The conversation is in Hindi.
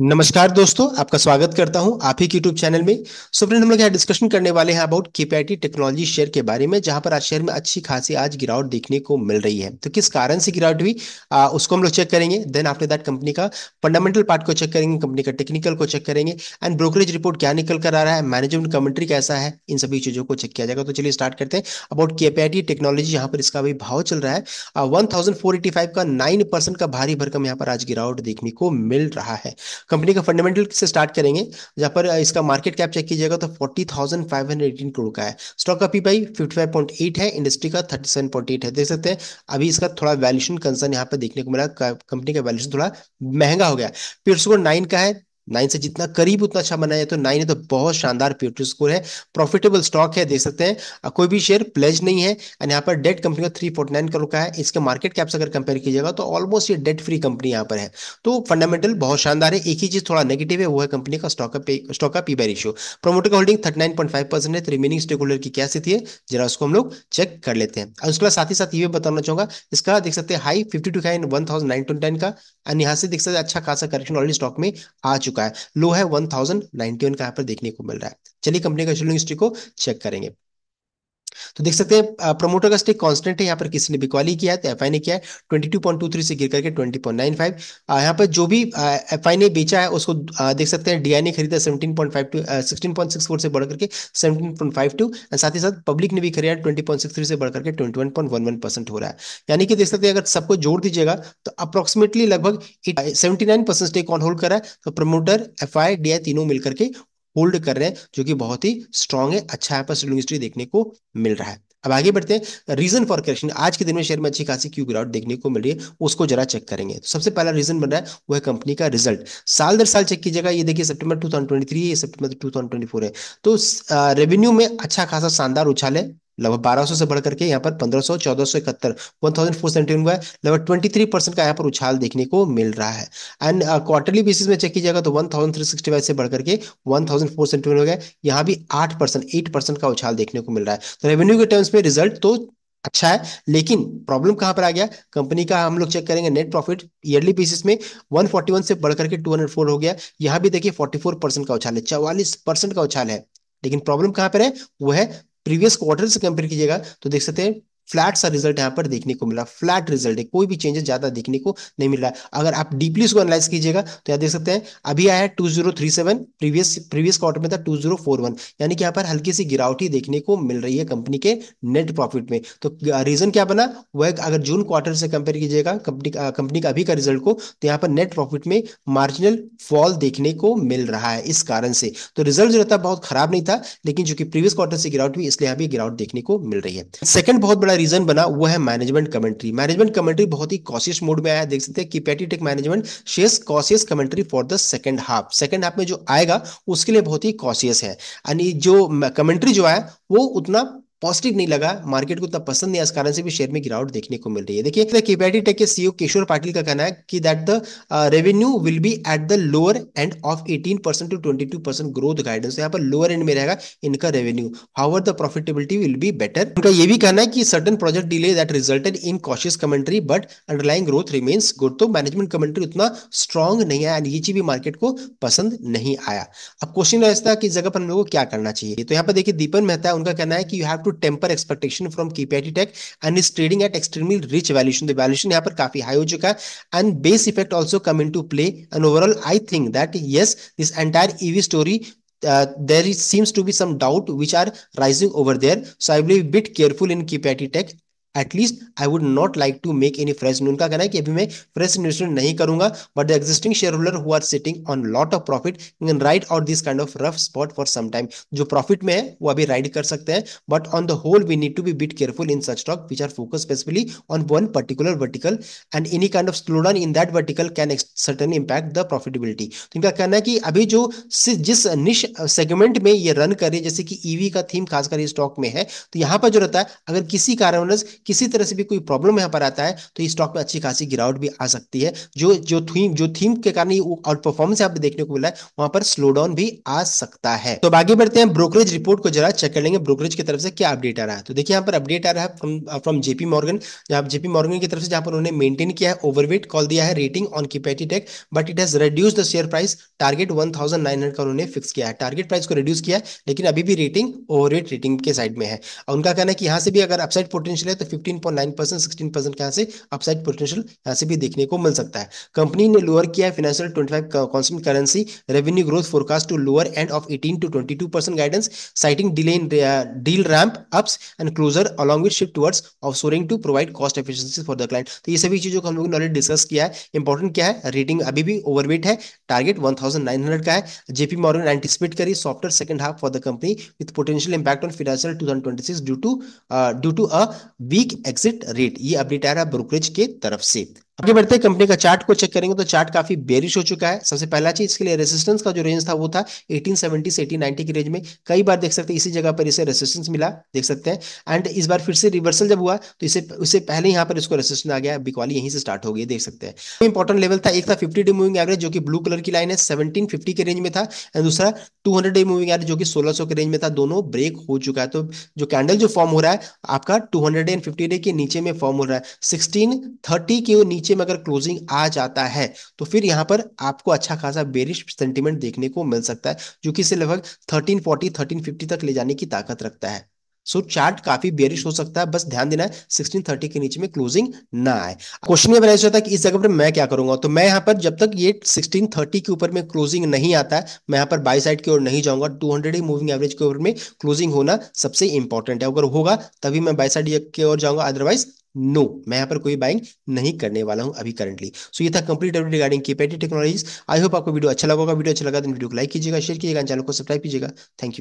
नमस्कार दोस्तों आपका स्वागत करता हूं आप ही यूट्यूब चैनल में सो फ्रेंड हम लोग यहाँ डिस्कशन करने वाले हैं अबाउट केपीआईटी टेक्नोलॉजी शेयर के बारे में जहां पर आज शेयर में अच्छी खासी आज गिरावट देखने को मिल रही है तो किस कारण से गिरावट हुई आ, उसको हम लोग चेक करेंगे देन आफ्टर दैट कंपनी का फंडामेंटल पार्ट को चेक करेंगे कंपनी का टेक्निकल को चेक करेंगे एंड ब्रोकरेज रिपोर्ट क्या निकल कर आ रहा है मैनेजमेंट कमेंट्री कैसा है इन सभी चीजों को चेक किया जाएगा तो चलिए स्टार्ट करते हैं अबाउट केपीआईटी टेक्नोलॉजी यहाँ पर इसका अभी भाव चल रहा है वन का नाइन का भारी भरकम यहाँ पर आज गिरावट देखने को मिल रहा है कंपनी का फंडामेंटल से स्टार्ट करेंगे जहां पर इसका मार्केट कैप चेक कीजिएगा तो forty thousand five hundred eighteen crore का है स्टॉक का पीपाई फिफ्टी फाइव पॉइंट एट है इंडस्ट्री का थर्टी सेवन पॉइंट एट है देख सकते हैं अभी इसका थोड़ा वैल्यूशन कंसर्न यहाँ पर देखने को मिला कंपनी का वैल्यूशन थोड़ा महंगा हो गया पीर्सको नाइन का है नाइन से जितना करीब उतना अच्छा बनाया जाए तो नाइन है तो बहुत शानदार प्योटी स्कोर है प्रॉफिटेबल स्टॉक है देख सकते हैं कोई भी शेयर प्लेज नहीं है एंड यहाँ पर डेट कंपनी का थ्री फोर्टी नाइन का का है इसके मार्केट कैप से अगर कंपेयर कीजिएगा तो ऑलमोस्ट ये डेट फ्री कंपनी यहाँ पर है तो फंडामेंटल बहुत शानदार है एक ही चीज थोड़ा नेगेटिव है वो है कंपनी का स्टॉक स्टॉक का पी रेशियो प्रमोटर का holding thirty nine point five percent है तो रिमेनिंग स्टेक होल्डर की क्या स्थिति है जरा उसको हम लोग चेक कर लेते हैं और उसके साथ ही साथ ये बताना चाहूंगा इसका देख सकते हैं हाई फिफ्टी टू का एंड यहाँ से देख सकते हैं अच्छा खासा करेक्शन ऑलरेडी स्टॉक में आ चुका चुका है लो है वन थाउजेंड नाइनटी वन का यहाँ पर देखने को मिल रहा है चलिए कंपनी का शेड्यूलिंग हिस्ट्री को चेक करेंगे तो देख सकते हैं प्रमोटर का स्टेक कांस्टेंट है यहाँ पर किसी ने बिकवाली किया है तो एफआई ने किया है ट्वेंटी से गिर करके ट्वेंटी पॉइंट यहाँ पर जो भी एफ ने बेचा है उसको देख सकते हैं डी ने खरीदा सेवेंटीन पॉइंट से बढ़ करके सेवेंटीन सेवनटीन साथ ही साथ पब्लिक ने भी खरीदा ट्वेंटी से बढ़ करके ट्वेंटी हो रहा है यानी कि देख सकते हैं अगर सबको जोड़ दीजिएगा तो अप्रोक्सीमेटली लगभग seventy nine percent stake on hold करा है तो प्रमोटर एफ आई तीनों मिलकर के होल्ड कर रहे हैं जो कि बहुत ही स्ट्रॉन्ग है अच्छा यहाँ पर स्टॉक हिस्ट्री देखने को मिल रहा है अब आगे बढ़ते हैं रीजन फॉर करेक्शन आज के दिन में शेयर में अच्छी खासी क्यू गिरावट देखने को मिल रही है उसको जरा चेक करेंगे तो सबसे पहला रीजन बन रहा है वो है कंपनी का रिजल्ट साल दर साल चेक कीजिएगा ये देखिए सितंबर 2023 है ये सितंबर 2024 है तो रेवेन्यू में अच्छा खासा शानदार उछाल है लगभग बारह सौ से बढ़कर के यहाँ पर पंद्रह सौ चौदह सौ इकहत्तर वन थाउजेंड फोर सेवेंटी हुआ है लगभग ट्वेंटी थ्री परसेंट का यहाँ पर उछाल देखने को मिल रहा है एंड क्वार्टरली बेसिस में चेक जाएगा तो one thousand three sixty five से बढ़कर के वन थाउजेंड फोर सेवेंटी हो गया यहाँ भी आठ परसेंट एट परसेंट का उछाल देखने को मिल रहा है तो रेवेन्यू के टर्म्स में रिजल्ट तो अच्छा है लेकिन प्रॉब्लम कहां पर आ गया कंपनी का हम लोग चेक करेंगे नेट प्रॉफिट ईयरली बेसिस में 141 से बढ़कर के 204 हो गया यहां भी देखिए 44 परसेंट का उछाल है 44 परसेंट का उछाल है लेकिन प्रॉब्लम कहां पर है वो है प्रीवियस क्वार्टर से कंपेयर कीजिएगा तो देख सकते हैं फ्लैट सा रिजल्ट यहाँ पर देखने को मिला फ्लैट रिजल्ट है कोई भी चेंजेस ज्यादा देखने को नहीं मिल रहा है अगर आप डीपली उसको एनालाइज कीजिएगा तो यहाँ देख सकते हैं अभी आया है two zero three seven previous previous quarter में था टू जीरो फोर वन यानी कि यहाँ पर हल्की सी गिरावटी देखने को मिल रही है कंपनी के नेट प्रॉफिट में तो रीजन क्या बना वह अगर जून क्वार्टर से कंपेयर कीजिएगा कंपनी का अभी का रिजल्ट को तो यहाँ पर नेट प्रॉफिट में मार्जिनल फॉल देखने को मिल रहा है इस कारण से तो रिजल्ट जो रहता बहुत खराब नहीं था लेकिन जो कि प्रीवियस क्वार्टर से गिरावट हुई इसलिए यहाँ भी गिरावट देखने को मिल रही है सेकंड बहुत बड़ा बड़ा रीजन बना वो है मैनेजमेंट कमेंट्री मैनेजमेंट कमेंट्री बहुत ही कॉशियस मोड में आया देख सकते हैं KPIT Tech management shares cautious commentary for the second half second half में जो आएगा उसके लिए बहुत ही कॉशियस है यानी जो कमेंट्री जो है वो उतना पॉजिटिव नहीं लगा मार्केट को तब पसंद नहीं इस कारण से भी शेयर में गिरावट देखने को मिल रही है देखिए केपीआईटी टेक के सीईओ किशोर पाटिल का कहना है कि that the revenue will be at the lower end of 18 percent to 22 percent growth guidance यहाँ पर लोअर एंड में रहेगा इनका revenue however the profitability will be better उनका यह भी कहना है कि sudden project delay that resulted in cautious commentary but underlying growth remains good तो मैनेजमेंट कमेंट्री उतना स्ट्रॉन्ग नहीं आया ये चीज भी मार्केट को पसंद नहीं आया अब क्वेश्चन रहता है कि जगह पर हम लोगों को क्या करना चाहिए तो यहाँ पर देखिए दीपन मेहता उनका कहना है कि you have to temper expectation from KPIT Tech and is trading at extremely rich valuation. The valuation यहाँ पर काफी high हो चुका and base effect also come into play. And overall, I think that yes, this entire EV story uh, there is, seems to be some doubt which are rising over there. So I will be a bit careful in KPIT Tech at least I would not like to make any fresh उनका कहना है कि अभी मैं फ्रेश इन्वेस्टमेंट नहीं करूंगा but the existing share holder who are sitting on lot of profit in ride out this kind of rough spot for some time जो प्रॉफिट में है वो अभी राइड कर सकते हैं but on the whole we need to be bit careful in such stock which are focus specifically on one particular vertical and any kind of slow down in that vertical can certain impact the profitability तो इनका कहना है कि अभी जो जिस निश सेगमेंट में ये रन करे जैसे कि ईवी e का थीम खासकर स्टॉक में है तो यहाँ पर जो रहता है अगर किसी कारण किसी तरह से भी कोई प्रॉब्लम यहाँ पर आता है तो इस स्टॉक में अच्छी खासी गिरावट भी आ सकती है जो जो थीम जो थीम के कारण आउट परफॉर्मेंस यहाँ पे देखने को मिला है वहां पर स्लो डाउन भी आ सकता है तो आगे बढ़ते हैं ब्रोकरेज रिपोर्ट को जरा चेक कर लेंगे ब्रोकरेज की तरफ से क्या अपडेट आ रहा है तो देखिए यहाँ पर अपडेट आ रहा है फ्रॉम जेपी मॉर्गन जहां जेपी मॉर्गन की तरफ से जहां पर उन्होंने मेंटेन किया है ओवरवेट कॉल दिया है rating on KPIT Tech but it has reduce the share price target 1900 का उन्होंने फिक्स किया है टारगेट प्राइस को रिड्यूस किया है लेकिन अभी भी रेटिंग ओवरवेट रेटिंग के साइड में है और उनका कहना है कि यहाँ से भी अगर अपसाइड पोटेंशियल है तो fifteen point nine percent sixteen से भी देखने को मिल सकता है कंपनी ने लोअर किया है financial twenty currency revenue growth forecast to lower end of eighteen to twenty guidance citing delay in deal ramp ups and closure along with shift of sourcing to provide cost for the client तो ये सभी चीजों को हम लोगों ने ऑलरेडी डिस्कस किया है इंपॉर्टेंट क्या है रेटिंग अभी भी ओवरवेट है टारगेट 1900 का है जेपी मॉर्गन एंटिसिपेट करी software second half for the company with potential impact on financial 2026 due to due to a big exit rate ये अपडेट आ रहा है ब्रोकरेज के तरफ से आगे बढ़ते हैं कंपनी का चार्ट को चेक करेंगे तो चार्ट काफी बेरिश हो चुका है सबसे पहला चीज इसके लिए रेसिस्टेंस का जो रेंज था वो था 1870 से 1890 की रेंज में कई बार देख सकते हैं इसी जगह पर इसे रेसिस्टेंस मिला देख सकते हैं एंड इस बार फिर से रिवर्सल जब हुआ तो इसे उससे पहले यहाँ पर इसको रेसिस्टेंस आ गया बिकवाली यहीं से स्टार्ट हो गई देख सकते हैं तो इंपॉर्टेंट लेवल था एक था फिफ्टी डे मूविंग एवरेज जो कि ब्लू कलर की लाइन है सेवनटीन के रेंज में था एंड दूसरा टू डे मूविंग एवरेज जो कि सोलह के रेंज में था दोनों ब्रेक हो चुका है तो जो कैंडल जो फॉर्म हो रहा है आपका two day and fifty day के नीचे में फॉर्म हो रहा है सिक्सटीन थर्टी के नीचे नीचे में अगर क्लोजिंग आ जाता है तो फिर यहां पर आपको अच्छा खासा बेरिश सेंटिमेंट देखने को मिल सकता है जो कि इसे लगभग थर्टीन फोर्टी थर्टीन फिफ्टी तक ले जाने की ताकत रखता है सो so, चार्ट काफी बेरिश हो सकता है बस ध्यान देना है 1630 के नीचे में क्लोजिंग ना आए क्वेश्चन में बनाया जाता है कि इस जगह पर मैं क्या करूंगा तो मैं यहां पर जब तक ये 1630 के ऊपर में क्लोजिंग नहीं आता है मैं यहां पर बाई साइड की ओर नहीं जाऊंगा 200 ही मूविंग एवरेज के ऊपर में क्लोजिंग होना सबसे इंपॉर्टेंट है अगर होगा तभी मैं बाई साइड की ओर जाऊंगा अदरवाइज नो no, मैं यहाँ पर कोई बाइंग नहीं करने वाला हूँ अभी करंटली सो so, ये था complete update regarding KPIT Technologies I hope आपको वीडियो अच्छा लगा होगा वीडियो अच्छा लगा तो वीडियो को लाइक कीजिएगा शेयर कीजिएगा चैनल को सब्सक्राइब कीजिएगा थैंक यू